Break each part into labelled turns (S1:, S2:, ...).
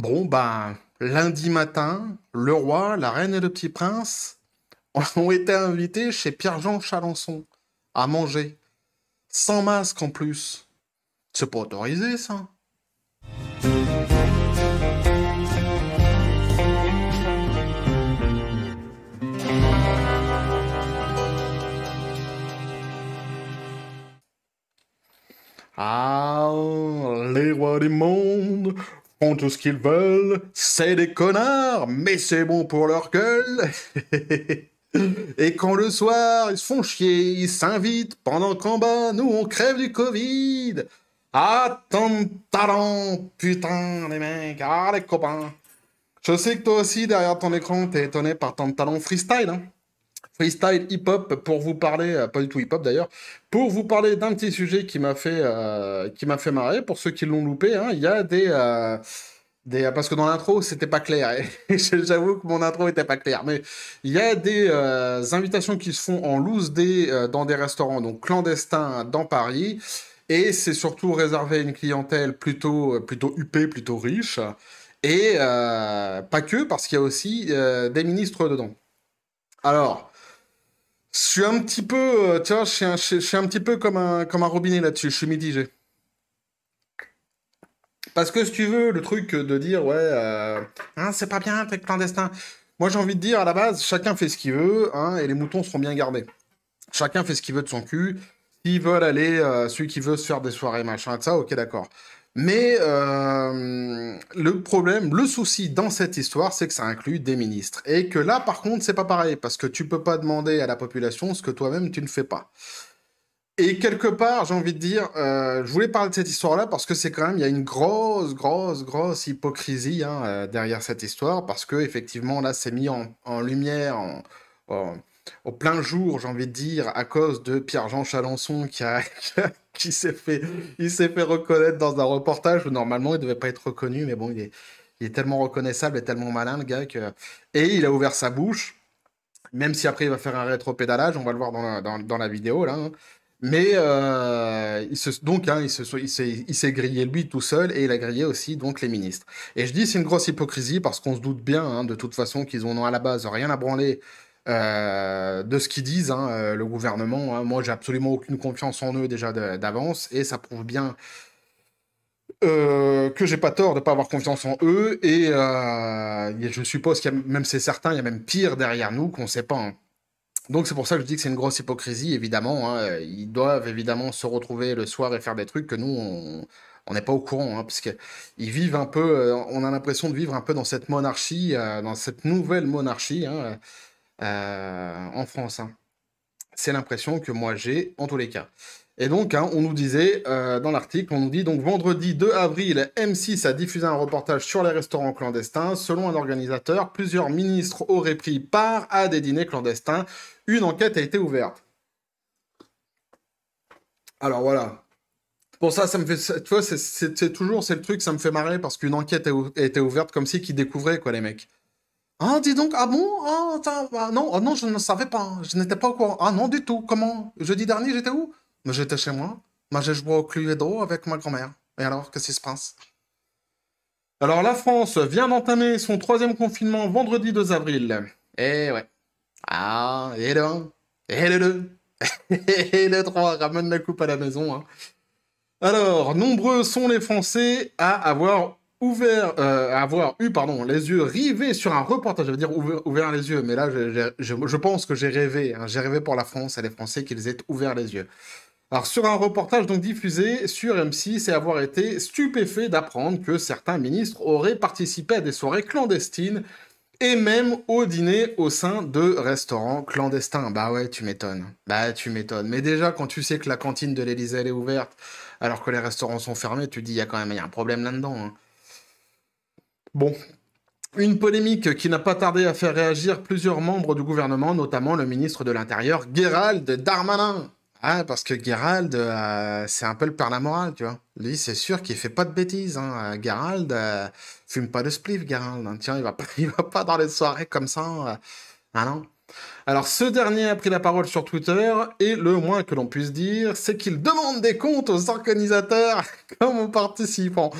S1: Bon, ben, lundi matin, le roi, la reine et le petit prince ont été invités chez Pierre-Jean Chalençon à manger. Sans masque en plus. C'est pas autorisé, ça. Ah, les rois du monde, font tout ce qu'ils veulent, c'est des connards, mais c'est bon pour leur gueule. Et quand le soir, ils se font chier, ils s'invitent, pendant qu'en bas, nous, on crève du Covid. Ah, ton talent, putain, les mecs, ah, les copains. Je sais que toi aussi, derrière ton écran, t'es étonné par ton talent freestyle, hein freestyle hip-hop pour vous parler, euh, pas du tout hip-hop d'ailleurs, pour vous parler d'un petit sujet qui m'a fait, euh, qui m'a fait marrer. Pour ceux qui l'ont loupé, hein, il y a des, euh, des, parce que dans l'intro c'était pas clair. Et j'avoue que mon intro était pas clair mais il y a des invitations qui se font en loose des dans des restaurants donc clandestins dans Paris. Et c'est surtout réservé à une clientèle plutôt, plutôt huppée, plutôt riche. Et pas que, parce qu'il y a aussi des ministres dedans. Alors, je suis un petit peu, euh, tu je suis un, petit peu comme un, comme un robinet là-dessus, je suis mitigé. Parce que si tu veux, le truc de dire, ouais, euh, hein, c'est pas bien, t'es clandestin. Moi, j'ai envie de dire, à la base, chacun fait ce qu'il veut, hein, et les moutons seront bien gardés. Chacun fait ce qu'il veut de son cul. S'ils veulent aller, euh, celui qui veut se faire des soirées, machin, ça, ok, d'accord. Mais euh, le problème, le souci dans cette histoire, c'est que ça inclut des ministres. Et que là, par contre, c'est pas pareil, parce que tu peux pas demander à la population ce que toi-même tu ne fais pas. Et quelque part, j'ai envie de dire, euh, je voulais parler de cette histoire-là parce que c'est quand même, il y a une grosse, grosse, grosse hypocrisie hein, euh, derrière cette histoire, parce que effectivement, là, c'est mis en, en lumière, en, au plein jour, j'ai envie de dire, à cause de Pierre-Jean Chalençon qui, a, qui s'est fait, il s'est fait reconnaître dans un reportage où normalement il devait pas être reconnu, mais bon, il est, tellement reconnaissable et tellement malin le gars que, et il a ouvert sa bouche, même si après il va faire un rétropédalage, on va le voir dans la, dans, dans la vidéo là. Hein. Mais euh, il se, donc, hein, il, se, s'est, il s'est grillé lui tout seul et il a grillé aussi donc les ministres. Et je dis c'est une grosse hypocrisie parce qu'on se doute bien hein, de toute façon qu'ils ont à la base rien à branler euh, de ce qu'ils disent, hein, euh, le gouvernement. Hein. moi, j'ai absolument aucune confiance en eux déjà d'avance, et ça prouve bien euh, que j'ai pas tort de pas avoir confiance en eux. Et je suppose qu'il y a, même c'est certain, il y a même pire derrière nous qu'on sait pas. Hein. Donc c'est pour ça que je dis que c'est une grosse hypocrisie, évidemment. Ils doivent évidemment se retrouver le soir et faire des trucs que nous, on, n'est pas au courant, hein, parce qu'ils vivent un peu, on a l'impression de vivre un peu dans cette monarchie, dans cette nouvelle monarchie, euh, en France. Hein. C'est l'impression que moi j'ai, en tous les cas. Et donc, hein, on nous disait euh, dans l'article, on nous dit donc vendredi 2 avril, M6 a diffusé un reportage sur les restaurants clandestins. Selon un organisateur, plusieurs ministres auraient pris part à des dîners clandestins. Une enquête a été ouverte. Alors voilà. Pour ça, ça me fait. Tu vois, c'est toujours c'est le truc, ça me fait marrer parce qu'une enquête a, été ouverte comme si qui découvraient quoi les mecs. Ah, dis donc, ah bon Ah, ah non, ah non, je ne savais pas. Hein. Je n'étais pas au courant. Ah non, du tout. Comment Jeudi dernier, j'étais où Mais j'étais chez moi. Mais j'ai joué au Cluedo avec ma grand-mère. Et alors, qu'est-ce qui se passe Alors, la France vient d'entamer son troisième confinement vendredi 2 avril. Eh ouais. Ah, et le 1, et le 2, et le 3, ramène la coupe à la maison. Hein. Alors, nombreux sont les Français à avoir ouvert, euh, avoir eu pardon, les yeux rivés sur un reportage, je veux dire ouvert, ouvert les yeux, mais là je, je, pense que j'ai rêvé, hein. j'ai rêvé pour la France et les Français qu'ils aient ouvert les yeux. Alors sur un reportage donc diffusé sur M6 et avoir été stupéfait d'apprendre que certains ministres auraient participé à des soirées clandestines et même au dîner au sein de restaurants clandestins. Bah ouais, tu m'étonnes. Bah tu m'étonnes. Mais déjà quand tu sais que la cantine de l'Élysée elle est ouverte alors que les restaurants sont fermés, tu te dis il y a quand même y a un problème là-dedans. Hein. Bon, une polémique qui n'a pas tardé à faire réagir plusieurs membres du gouvernement, notamment le ministre de l'Intérieur, Gérald Darmanin. Ah, parce que Gérald, euh, c'est un peu le père la morale, tu vois. Lui, c'est sûr qu'il fait pas de bêtises. Hein. Euh, Gérald, euh, fume pas de spliff, Gérald. Hein. Tiens, il va, pas, va pas dans les soirées comme ça. Ah non. Alors, ce dernier a pris la parole sur Twitter, et le moins que l'on puisse dire, c'est qu'il demande des comptes aux organisateurs comme aux participants.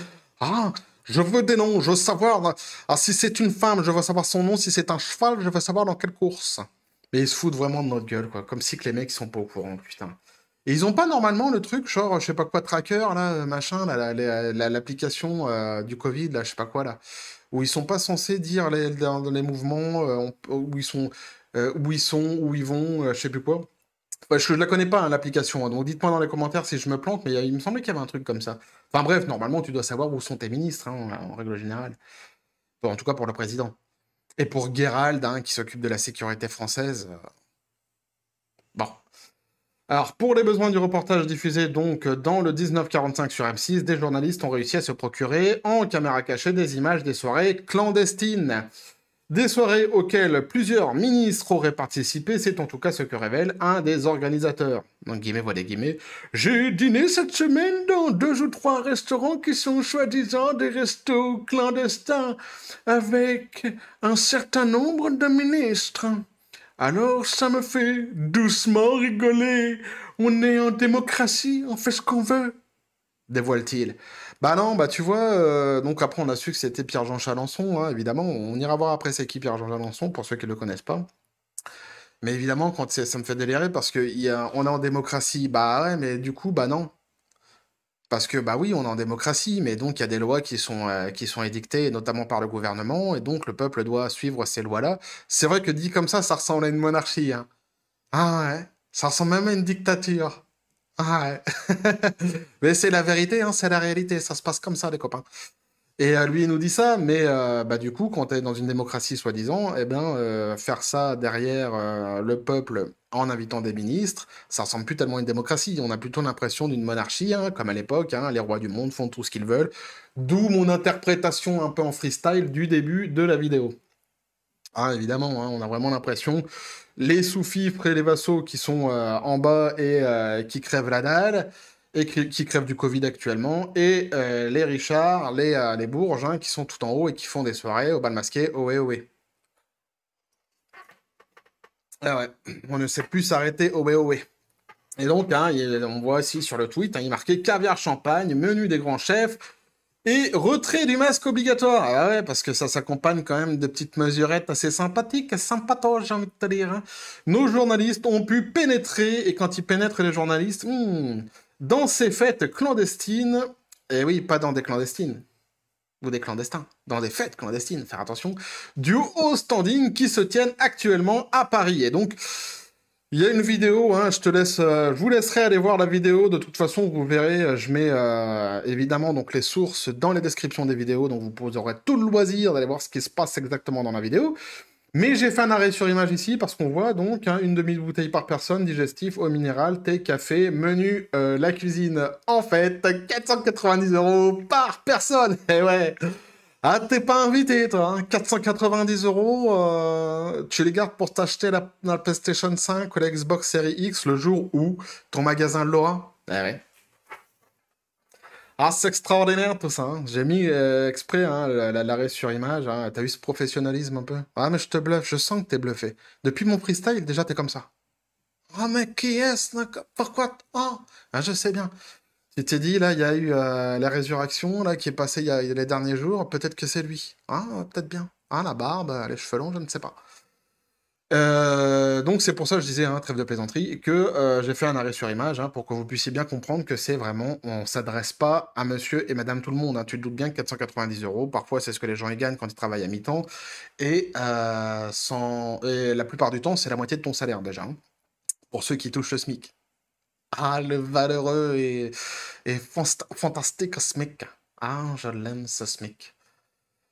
S1: Ah, je veux des noms, je veux savoir ah, si c'est une femme, je veux savoir son nom, si c'est un cheval, je veux savoir dans quelle course. Mais ils se foutent vraiment de notre gueule, quoi. Comme si que les mecs sont pas au courant, putain. Et ils ont pas normalement le truc, genre, je sais pas quoi, tracker, là, machin, l'application la, euh, du Covid, là, je sais pas quoi, là. Où ils sont pas censés dire les, les, mouvements, euh, où ils sont, euh, où ils sont, où ils vont, je sais plus quoi. Je ne je la connais pas, hein, l'application. Hein, donc dites-moi dans les commentaires si je me plante, mais euh, il me semblait qu'il y avait un truc comme ça. Enfin bref, normalement, tu dois savoir où sont tes ministres, hein, en règle générale. Bon, en tout cas pour le président. Et pour Gérald, qui s'occupe de la sécurité française. Euh, bon. Alors, pour les besoins du reportage diffusé donc dans le 1945 sur M6, des journalistes ont réussi à se procurer en caméra cachée des images des soirées clandestines. Des soirées auxquelles plusieurs ministres auraient participé, c'est en tout cas ce que révèle un des organisateurs. J'ai dîné cette semaine dans deux ou trois restaurants qui sont soi-disant des restos clandestins avec un certain nombre de ministres. Alors ça me fait doucement rigoler. On est en démocratie, on fait ce qu'on veut, dévoile-t-il. Bah non, bah tu vois, euh, donc après on a su que c'était Pierre-Jean Chalençon, hein, évidemment. On ira voir après c'est qui Pierre-Jean Chalençon, pour ceux qui ne le connaissent pas. Mais évidemment, quand ça me fait délirer parce qu'on est en démocratie, bah ouais, mais du coup, bah non. Parce que, bah oui, on est en démocratie, mais donc il y a des lois qui sont, euh, qui sont édictées, notamment par le gouvernement, et donc le peuple doit suivre ces lois-là. C'est vrai que dit comme ça, ça ressemble à une monarchie. Hein. Ah ouais, ça ressemble même à une dictature. Ah, mais c'est la vérité, hein, c'est la réalité, ça se passe comme ça, les copains. Et euh, lui, il nous dit ça, mais euh, bah, du coup, quand tu es dans une démocratie soi-disant, eh bien, euh, faire ça derrière le peuple en invitant des ministres, ça ressemble plus tellement à une démocratie. On a plutôt l'impression d'une monarchie, hein, comme à l'époque, hein. les rois du monde font tout ce qu'ils veulent. D'où mon interprétation un peu en freestyle du début de la vidéo. Ah, évidemment. Hein, on a vraiment l'impression. Les soufis près des les vassaux qui sont euh, en bas et euh, qui crèvent la dalle, et qui, crèvent du Covid actuellement, et euh, les Richards, les, les Bourges, hein, qui sont tout en haut et qui font des soirées au bal masqué, ohé, ohé. Ah ouais, on ne sait plus s'arrêter, ohé, ohé. Et donc, hein, on voit ici sur le tweet, il marqué caviar champagne, menu des grands chefs, et retrait du masque obligatoire. Ah ouais, parce que ça s'accompagne quand même de petites mesurettes assez sympathiques, sympatoches, j'ai envie de te dire. Hein. Nos journalistes ont pu pénétrer, et quand ils pénètrent les journalistes, hmm, dans ces fêtes clandestines, et eh oui, pas dans des clandestines, ou des clandestins, dans des fêtes clandestines, faire attention, du haut standing qui se tiennent actuellement à Paris. Et donc, il y a une vidéo, hein, je te laisse, euh, je vous laisserai aller voir la vidéo. De toute façon, vous verrez, euh, je mets euh, évidemment donc les sources dans les descriptions des vidéos, donc vous aurez tout le loisir d'aller voir ce qui se passe exactement dans la vidéo. Mais j'ai fait un arrêt sur image ici parce qu'on voit donc hein, une demi-bouteille par personne, digestif, eau minérale, thé, café, menu, la cuisine en fait, 490 euros par personne. Et eh ouais. Ah, t'es pas invité, toi. 490 hein. euros, euh, tu les gardes pour t'acheter la, PlayStation 5 ou la Xbox Series X le jour où ton magasin l'aura. Ah Ah, c'est extraordinaire tout ça. Hein. J'ai mis euh, exprès hein, l'arrêt sur image. Hein. T'as vu ce professionnalisme un peu Ah, mais je te bluffe, je sens que t'es bluffé. Depuis mon freestyle, déjà, t'es comme ça. Ah, mais qui est-ce Pourquoi ah, ah, je sais bien. Tu t'es dit, là, il y a eu euh, la résurrection là, qui est passée il y, a, les derniers jours. Peut-être que c'est lui. Hein, peut-être bien. Ah, la barbe, euh, les cheveux longs, je ne sais pas. Euh, donc c'est pour ça je disais, hein, trêve de plaisanterie, que j'ai fait un arrêt sur image hein, pour que vous puissiez bien comprendre que c'est vraiment, on s'adresse pas à monsieur et madame tout le monde. Hein. Tu te doutes bien que 490 euros, parfois c'est ce que les gens y gagnent quand ils travaillent à mi-temps, et, sans... et la plupart du temps c'est la moitié de ton salaire déjà, hein, pour ceux qui touchent le SMIC. Ah, le valeureux et, fantastique SMIC. Ah, je l'aime ce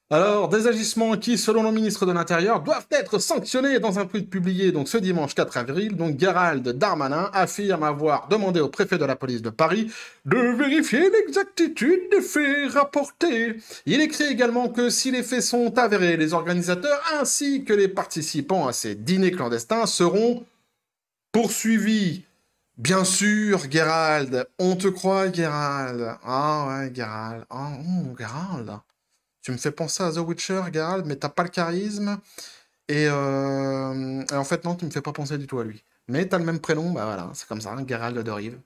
S1: Alors, des agissements qui, selon le ministre de l'Intérieur, doivent être sanctionnés dans un tweet publié donc ce dimanche 4 avril. Donc, Gérald Darmanin affirme avoir demandé au préfet de la police de Paris de vérifier l'exactitude des faits rapportés. Il écrit également que si les faits sont avérés, les organisateurs ainsi que les participants à ces dîners clandestins seront poursuivis Bien sûr, Gérald, on te croit, Gérald. Ah ouais, Gérald. oh, Gérald. Tu me fais penser à The Witcher, Gérald, mais t'as pas le charisme. Euh, et, en fait, non, tu me fais pas penser du tout à lui. Mais t'as le même prénom, bah voilà, c'est comme ça, Geralt Gérald de Rive.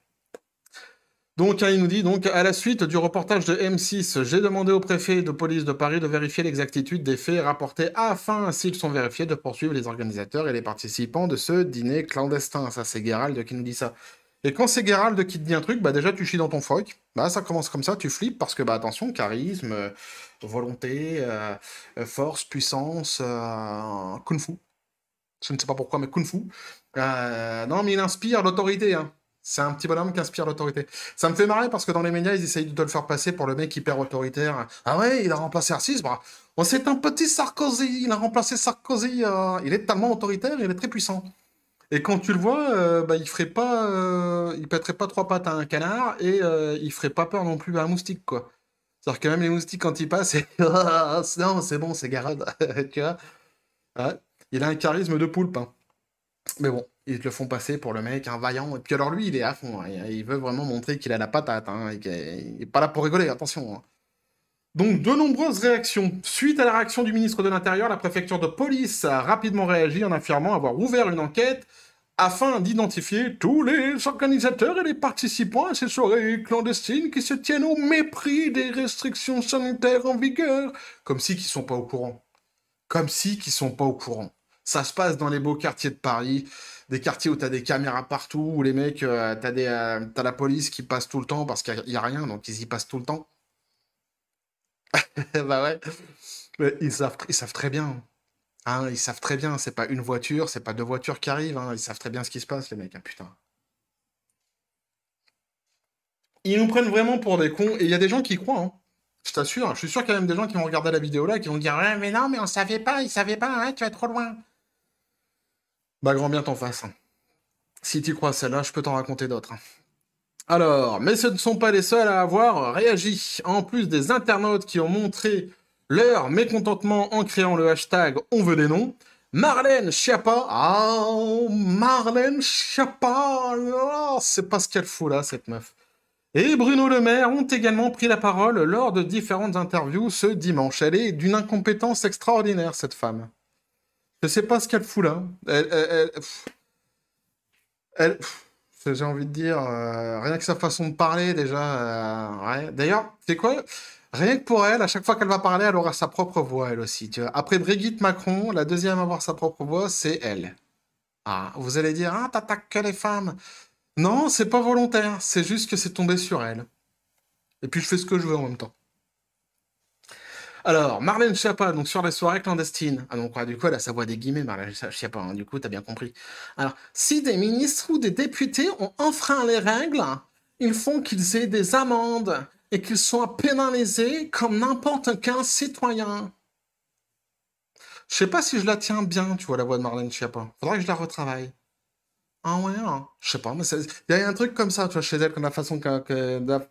S1: Donc, hein, il nous dit donc à la suite du reportage de M6, j'ai demandé au préfet de police de Paris de vérifier l'exactitude des faits rapportés afin, s'ils sont vérifiés, de poursuivre les organisateurs et les participants de ce dîner clandestin. Ça, c'est Gérald qui nous dit ça. Et quand c'est Gérald qui te dit un truc, bah déjà tu chies dans ton froc. Bah ça commence comme ça, tu flippes parce que bah attention, charisme, euh, volonté, euh, force, puissance, euh, kung fu. Je ne sais pas pourquoi, mais kung fu. non, mais il inspire l'autorité. Hein. C'est un petit bonhomme qui inspire l'autorité. Ça me fait marrer parce que dans les médias, ils essayent de te le faire passer pour le mec hyper autoritaire. Ah ouais, il a remplacé Arcis, oh, c'est un petit Sarkozy, il a remplacé Sarkozy. Euh. il est tellement autoritaire, il est très puissant. Et quand tu le vois, euh, bah, il ferait pas, euh, il pèterait pas trois pattes à un canard et il ferait pas peur non plus à un moustique, quoi. C'est-à-dire que même les moustiques, quand ils passent, ah, non, c'est bon, c'est Garade, tu vois. Il a un charisme de poulpe, hein. Mais bon, ils te le font passer pour le mec, un hein, vaillant. Et puis alors lui, il est à fond. Hein, il veut vraiment montrer qu'il a la patate. Hein, et n'est pas là pour rigoler, attention. Donc de nombreuses réactions. Suite à la réaction du ministre de l'Intérieur, la préfecture de police a rapidement réagi en affirmant avoir ouvert une enquête afin d'identifier tous les organisateurs et les participants à ces soirées clandestines qui se tiennent au mépris des restrictions sanitaires en vigueur. Comme si qu'ils sont pas au courant. Comme si qu'ils sont pas au courant. Ça se passe dans les beaux quartiers de Paris, des quartiers où tu as des caméras partout, où les mecs, euh, t'as euh, tu as, la police qui passe tout le temps parce qu'il n'y a, rien, donc ils y passent tout le temps. bah ouais, ils, savent, ils savent très bien. Hein, ils savent très bien, c'est pas une voiture, c'est pas deux voitures qui arrivent, hein, ils savent très bien ce qui se passe, les mecs, hein, putain. Ils nous prennent vraiment pour des cons, et il y a des gens qui croient, je t'assure, je suis sûr qu'il y a même des gens qui vont regarder la vidéo là qui vont dire Ouais, mais non, mais on savait pas, ils savaient pas, tu vas trop loin. Bah, grand bien t'en fasse. Hein. Si tu crois, celle-là, je peux t'en raconter d'autres. Hein. Alors, mais ce ne sont pas les seuls à avoir réagi. En plus des internautes qui ont montré leur mécontentement en créant le hashtag On veut des noms, Marlène Schiappa, ah, Marlène Schiappa, oh, c'est pas ce qu'elle fout là, cette meuf. Et Bruno Le Maire ont également pris la parole lors de différentes interviews ce dimanche. Elle est d'une incompétence extraordinaire, cette femme. Je sais pas ce qu'elle fout là. Elle. elle, J'ai envie de dire, euh, rien que sa façon de parler déjà. Euh, D'ailleurs, c'est quoi Rien que pour elle, à chaque fois qu'elle va parler, elle aura sa propre voix, elle aussi. Après Brigitte Macron, la deuxième à avoir sa propre voix, c'est elle. Ah, vous allez dire, ah, t'attaques que les femmes. Non, c'est pas volontaire, c'est juste que c'est tombé sur elle. Et puis je fais ce que je veux en même temps. Alors, Marlène Schiappa, donc sur les soirées clandestines. Ah donc, du coup, elle a sa voix des guillemets, Marlène Schiappa, hein, du coup, t'as bien compris. Alors, si des ministres ou des députés ont enfreint les règles, ils font qu'ils aient des amendes et qu'ils soient pénalisés comme n'importe quel citoyen. Je sais pas si je la tiens bien, tu vois, la voix de Marlène Schiappa. Faudrait que je la retravaille. Ah ouais, hein. je sais pas, mais il y a un truc comme ça, tu vois, chez elle, comme la façon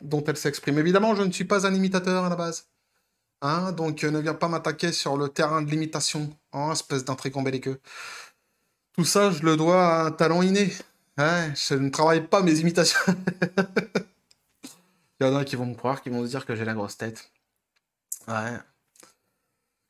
S1: dont elle s'exprime. Évidemment, je ne suis pas un imitateur à la base. Hein, donc euh, ne viens pas m'attaquer sur le terrain de l'imitation, en oh, espèce d'intrigant queue Tout ça, je le dois à un talent inné. je ne travaille pas mes imitations. Il y en a qui vont me croire, qui vont se dire que j'ai la grosse tête. Ouais.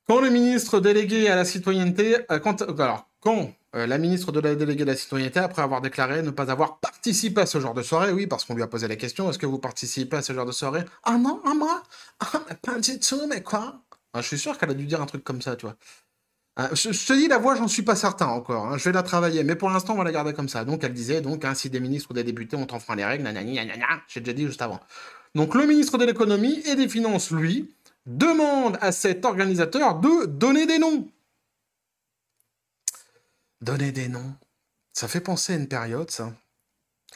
S1: Quand le ministre délégué à la citoyenneté... Euh, quand, alors, quand euh, la ministre de la déléguée de la citoyenneté, après avoir déclaré ne pas avoir participé à ce genre de soirée, oui, parce qu'on lui a posé la question, est-ce que vous participez à ce genre de soirée Ah non, ah moi Ah, mais pas du tout, mais quoi ah, Je suis sûr qu'elle a dû dire un truc comme ça, tu vois. Euh, je, te dis, la voix, j'en suis pas certain encore. Hein. je vais la travailler, mais pour l'instant, on va la garder comme ça. Donc, elle disait, donc, ainsi hein, si des ministres ou des députés, ont enfreint les règles, nanana, j'ai déjà dit juste avant. Donc, le ministre de l'économie et des finances, lui, demande à cet organisateur de donner des noms. Donner des noms. Ça fait penser à une période, ça.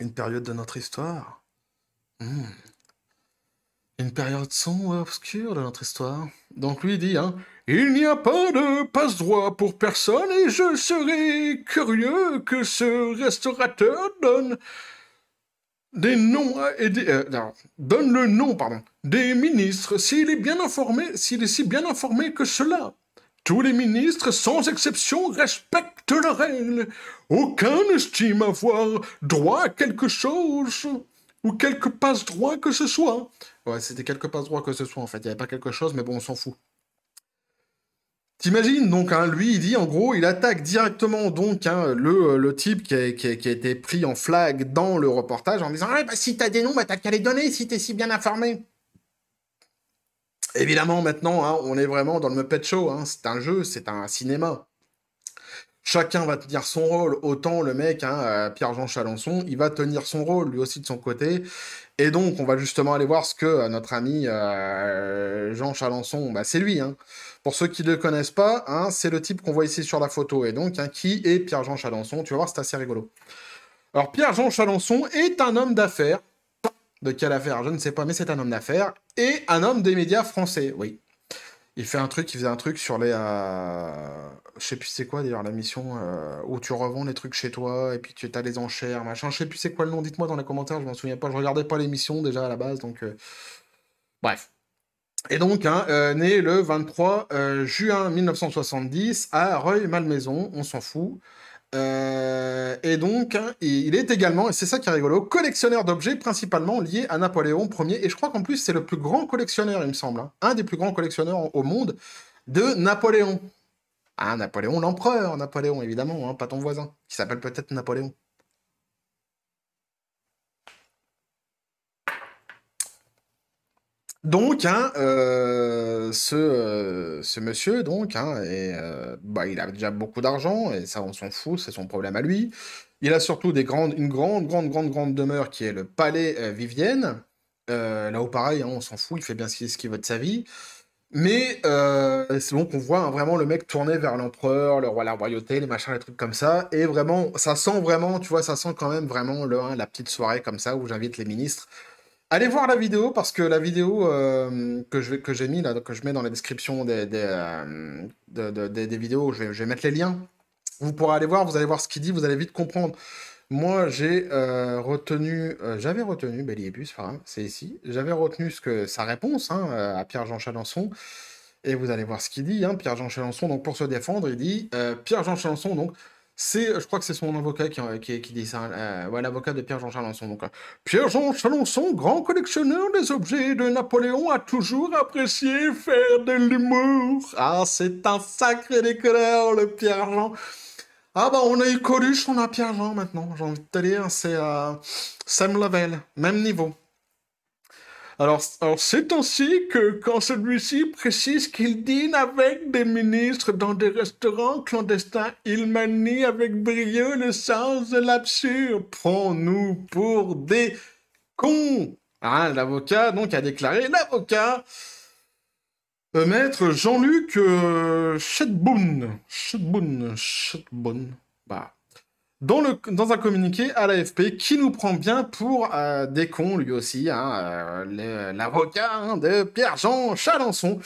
S1: Une période de notre histoire. Hmm. Une période sombre et obscure de notre histoire. Donc lui dit, hein, Il n'y a pas de passe-droit pour personne et je serais curieux que ce restaurateur donne des noms et euh, donne le nom, pardon, des ministres s'il est bien informé, s'il est si bien informé que cela. Tous les ministres, sans exception, respectent la règle. Aucun n'estime avoir droit à quelque chose ou quelque passe-droit que ce soit. Ouais, c'était quelque passe-droit que ce soit, en fait. Il n'y avait pas quelque chose, mais bon, on s'en fout. T'imagines, donc, hein, lui, il dit, en gros, il attaque directement, donc, hein, euh, le, type qui a, été pris en flag dans le reportage en disant « Ouais, ah, bah, si t'as des noms, bah, t'as qu'à les donner si t'es si bien informé !» Évidemment, maintenant, hein, on est vraiment dans le Muppet Show. Hein. C'est un jeu, c'est un cinéma. Chacun va tenir son rôle. Autant le mec, hein, euh, Pierre-Jean Chalençon, il va tenir son rôle lui aussi de son côté. Et donc, on va justement aller voir ce que euh, notre ami euh, Jean Chalençon, bah, c'est lui. Pour ceux qui ne le connaissent pas, c'est le type qu'on voit ici sur la photo. Et donc, qui est Pierre-Jean Chalençon Tu vas voir, c'est assez rigolo. Alors, Pierre-Jean Chalençon est un homme d'affaires de quelle affaire Je ne sais pas, mais c'est un homme d'affaires et un homme des médias français, oui. Il fait un truc, il faisait un truc sur les. Euh... Je sais plus c'est quoi d'ailleurs la mission euh, où tu revends les trucs chez toi et puis tu as les enchères, machin. Je sais plus c'est quoi le nom, dites-moi dans les commentaires, je m'en souviens pas. Je regardais pas l'émission déjà à la base, donc. Euh, bref. Et donc, hein, euh, né le 23 juin 1970 à Reuil-Malmaison, on s'en fout. Euh, et donc, hein, il est également, et c'est ça qui est rigolo, collectionneur d'objets principalement liés à Napoléon Ier. Et je crois qu'en plus, c'est le plus grand collectionneur, il me semble, hein. un des plus grands collectionneurs au monde de Napoléon. Ah, Napoléon l'empereur, Napoléon évidemment, hein, pas ton voisin, qui s'appelle peut-être Napoléon. Donc, hein, euh, euh, ce, monsieur, donc, et, hein, euh, bah, il a déjà beaucoup d'argent, et ça, on s'en fout, c'est son problème à lui. Il a surtout des grandes, une grande, grande, grande, grande demeure qui est le palais Vivienne. là où, pareil, hein, on s'en fout, il fait bien ce qui veut de sa vie. Mais c'est bon qu'on voit vraiment le mec tourner vers l'empereur, le roi, la royauté, les machins, les trucs comme ça. Et vraiment, ça sent vraiment, tu vois, ça sent quand même vraiment le, la petite soirée comme ça où j'invite les ministres Allez voir la vidéo parce que la vidéo euh, que j'ai mis là, que je mets dans la description des, des, euh, vidéos, je vais, mettre les liens. Vous pourrez aller voir, vous allez voir ce qu'il dit, vous allez vite comprendre. Moi, j'ai euh, retenu, j'avais retenu, Bélier Bus, c'est ici, j'avais retenu ce que, sa réponse hein, à Pierre-Jean Chalençon. Et vous allez voir ce qu'il dit, hein, Pierre-Jean Chalençon. Donc, pour se défendre, il dit Pierre-Jean Chalençon, donc, c'est, euh, je crois que c'est son avocat qui, qui, dit ça, euh, l'avocat de Pierre-Jean Chalençon. Donc, Pierre-Jean Chalençon, grand collectionneur des objets de Napoléon, a toujours apprécié faire de l'humour. Ah, c'est un sacré déconneur, le Pierre-Jean. Ah bah on a eu Coluche, on a Pierre-Jean maintenant, j'ai envie de te dire, c'est euh, same level, même niveau. Alors, c'est ainsi que quand celui-ci précise qu'il dîne avec des ministres dans des restaurants clandestins, il manie avec brio le sens de l'absurde. Prends-nous pour des cons Ah, L'avocat donc a déclaré l'avocat euh, maître Jean-Luc euh, Chetboun dans, le, dans un communiqué à l'AFP qui nous prend bien pour euh, des cons, lui aussi, hein, euh, l'avocat hein, de Pierre-Jean Chalençon,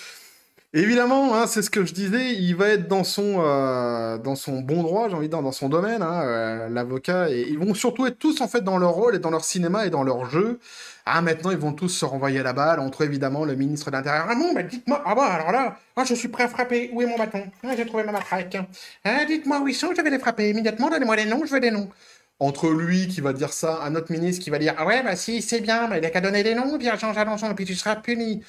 S1: Évidemment, hein, c'est ce que je disais, il va être euh, dans son, bon droit, j'ai envie de dire, dans son domaine, hein, euh, l'avocat, et ils vont surtout être tous en fait dans leur rôle et dans leur cinéma et dans leur jeu. Ah, maintenant, ils vont tous se renvoyer la balle, entre évidemment le ministre de l'Intérieur. Ah non, mais dites-moi, ah bah alors là, ah, je suis prêt à frapper, où est mon bâton ah, J'ai trouvé ma matraque. Ah, dites-moi où ils sont, je vais les frapper immédiatement, donnez-moi les noms, je veux des noms entre lui qui va dire ça, un autre ministre qui va dire Ah ouais, bah si, c'est bien, mais il a qu'à donner des noms, bien Jean et puis tu seras puni.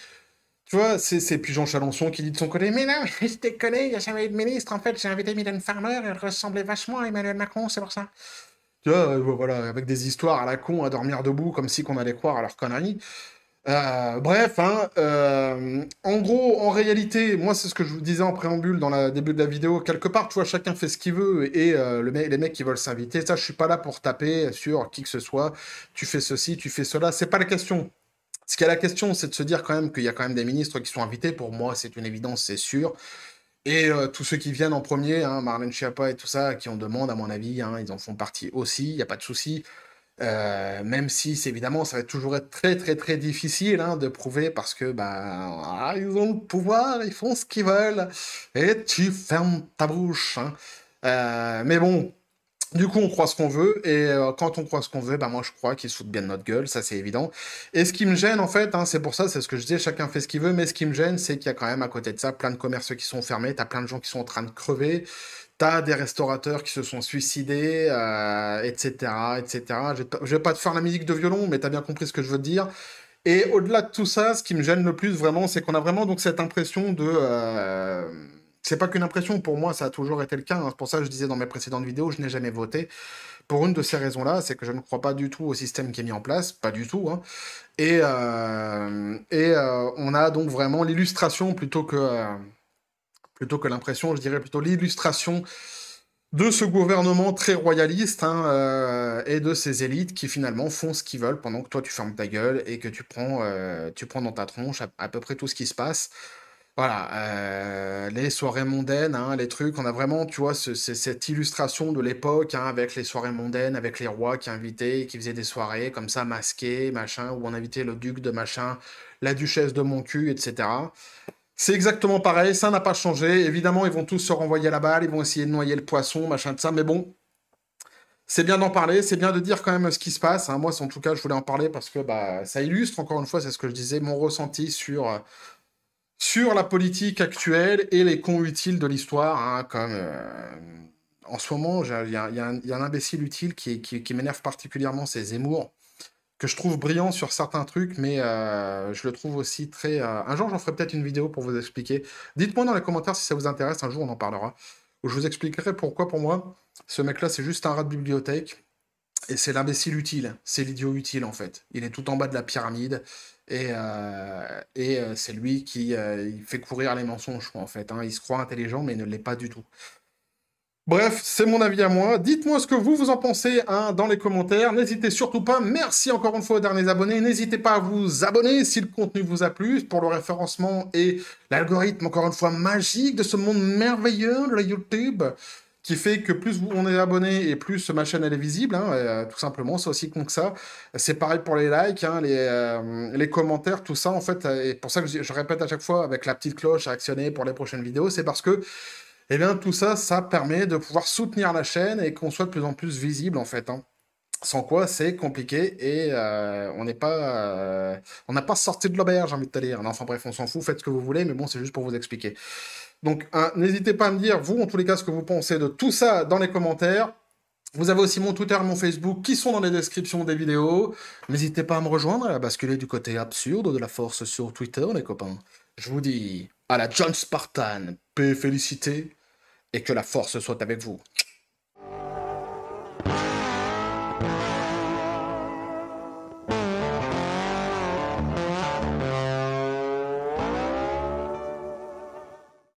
S1: Tu vois, c'est Jean Chalençon qui dit de son côté Mais non, je déconne, il n'y a jamais eu de ministre. En fait, j'ai invité Mylène Farmer, elle ressemblait vachement à Emmanuel Macron, c'est pour ça. Tu vois, euh, voilà, avec des histoires à la con, à dormir debout, comme si qu'on allait croire à leur connerie. Euh, bref, hein, euh, en gros, en réalité, moi, c'est ce que je vous disais en préambule dans le début de la vidéo. Quelque part, tu vois, chacun fait ce qu'il veut et les mecs qui veulent s'inviter, ça, je suis pas là pour taper sur qui que ce soit. Tu fais ceci, tu fais cela, c'est pas la question. Ce qui est la question, c'est de se dire quand même qu'il y a quand même des ministres qui sont invités. Pour moi, c'est une évidence, c'est sûr. Et euh, tous ceux qui viennent en premier, hein, Marlène Schiappa et tout ça, qui en demandent, à mon avis, hein, ils en font partie aussi, il n'y a pas de souci. Euh, même si, évidemment, ça va toujours être très, très, très difficile hein, de prouver parce que, bah, ils ont le pouvoir, ils font ce qu'ils veulent, et tu fermes ta bouche. Hein. Euh, mais bon, du coup, on croit ce qu'on veut, et euh, quand on croit ce qu'on veut, bah moi je crois qu'ils se foutent bien de notre gueule, ça c'est évident. Et ce qui me gêne en fait, hein, c'est pour ça, c'est ce que je disais, chacun fait ce qu'il veut, mais ce qui me gêne, c'est qu'il y a quand même à côté de ça plein de commerces qui sont fermés, t'as plein de gens qui sont en train de crever, t'as des restaurateurs qui se sont suicidés, etc., euh, etc. Je vais, pas, te faire la musique de violon, mais t'as bien compris ce que je veux dire. Et au-delà de tout ça, ce qui me gêne le plus vraiment, c'est qu'on a vraiment donc cette impression de... Euh, c'est pas qu'une impression, pour moi ça a toujours été le cas, hein. c'est pour ça que je disais dans mes précédentes vidéos, je n'ai jamais voté, pour une de ces raisons-là, c'est que je ne crois pas du tout au système qui est mis en place, pas du tout, hein. et, euh, et euh, on a donc vraiment l'illustration plutôt que, euh, que l'impression, je dirais plutôt l'illustration de ce gouvernement très royaliste hein, et de ces élites qui finalement font ce qu'ils veulent pendant que toi tu fermes ta gueule et que tu prends, tu prends dans ta tronche à, peu près tout ce qui se passe. Voilà, euh, les soirées mondaines, hein, les trucs, on a vraiment, tu vois, cette illustration de l'époque, hein, avec les soirées mondaines, avec les rois qui invitaient, et qui faisaient des soirées comme ça, masquées, machin, où on invitait le duc de machin, la duchesse de mon cul, etc. C'est exactement pareil, ça n'a pas changé. Évidemment, ils vont tous se renvoyer la balle, ils vont essayer de noyer le poisson, machin de ça, mais bon, c'est bien d'en parler, c'est bien de dire quand même ce qui se passe. Hein. Moi, en tout cas, je voulais en parler parce que bah, ça illustre, encore une fois, c'est ce que je disais, mon ressenti sur euh, sur la politique actuelle et les cons utiles de l'histoire, hein, comme euh, en ce moment, il y, a un imbécile utile qui, m'énerve particulièrement, c'est Zemmour, que je trouve brillant sur certains trucs, mais euh, je le trouve aussi très... Euh, un jour, j'en ferai peut-être une vidéo pour vous expliquer. Dites-moi dans les commentaires si ça vous intéresse, un jour on en parlera. Où je vous expliquerai pourquoi, pour moi, ce mec-là, c'est juste un rat de bibliothèque, et c'est l'imbécile utile, c'est l'idiot utile en fait. Il est tout en bas de la pyramide, et, euh, euh, c'est lui qui euh, fait courir les mensonges, en fait. Hein. Il se croit intelligent, mais ne l'est pas du tout. Bref, c'est mon avis à moi. Dites-moi ce que vous, vous en pensez hein, dans les commentaires. N'hésitez surtout pas. Merci encore une fois aux derniers abonnés. N'hésitez pas à vous abonner si le contenu vous a plu pour le référencement et l'algorithme, encore une fois, magique de ce monde merveilleux de la YouTube qui fait que plus on est abonné et plus ma chaîne elle est visible, hein, euh, tout simplement, c'est aussi con que ça. C'est pareil pour les likes, hein, les, euh, les, commentaires, tout ça en fait. Euh, et pour ça que je, répète à chaque fois avec la petite cloche à actionner pour les prochaines vidéos, c'est parce que eh bien tout ça, ça permet de pouvoir soutenir la chaîne et qu'on soit de plus en plus visible en fait. Hein. Sans quoi c'est compliqué et on n'est pas, on n'a pas sorti de l'auberge, j'ai envie de te dire. enfin bref, on s'en fout, faites ce que vous voulez, mais bon, c'est juste pour vous expliquer. Donc, n'hésitez pas à me dire, vous, en tous les cas, ce que vous pensez de tout ça dans les commentaires. Vous avez aussi mon Twitter, mon Facebook qui sont dans les descriptions des vidéos. N'hésitez pas à me rejoindre et à basculer du côté absurde de la force sur Twitter, les copains. Je vous dis à la John Spartan, paix félicité, et que la force soit avec vous.